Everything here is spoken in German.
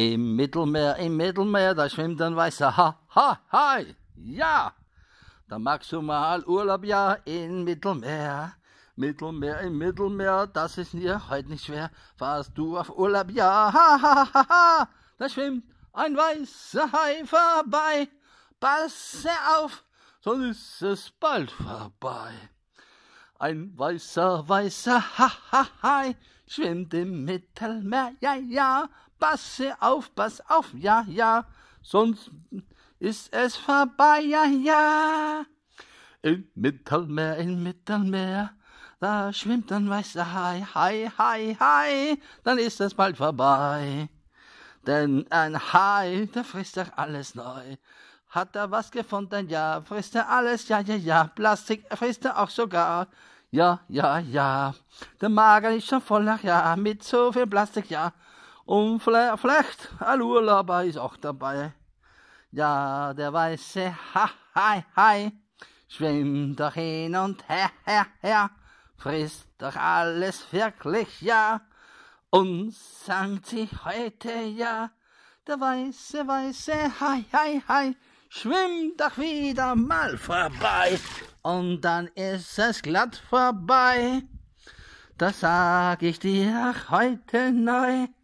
Im Mittelmeer, im Mittelmeer, da schwimmt ein weißer Ha, ha, hai, ja. Da magst du mal Urlaub, ja, im Mittelmeer. Mittelmeer, im Mittelmeer, das ist dir heute nicht schwer. Fahrst du auf Urlaub, ja, ha, ha, ha, ha. Da schwimmt ein weißer Hai vorbei. Passe auf, sonst ist es bald vorbei. Ein weißer, weißer ha, ha, Hai schwimmt im Mittelmeer, ja, ja. Passe auf, pass auf, ja, ja. Sonst ist es vorbei, ja, ja. Im Mittelmeer, im Mittelmeer, da schwimmt ein weißer Hai, Hai, Hai, Hai, dann ist es bald vorbei. Denn ein Hai, der frisst doch alles neu. Hat er was gefunden? Ja, frisst er alles? Ja, ja, ja. Plastik frisst er auch sogar. Ja, ja, ja. Der Magen ist schon voll nach ja. Mit so viel Plastik, ja. Und vielleicht ein Urlauber ist auch dabei. Ja, der weiße Ha, Hai, Hai schwimmt doch hin und her, her, her, frisst doch alles wirklich, ja. Und sang sie heute, ja, der weiße, weiße Hai, Hai, Hai schwimm doch wieder mal vorbei. Und dann ist es glatt vorbei. Das sag ich dir heute neu.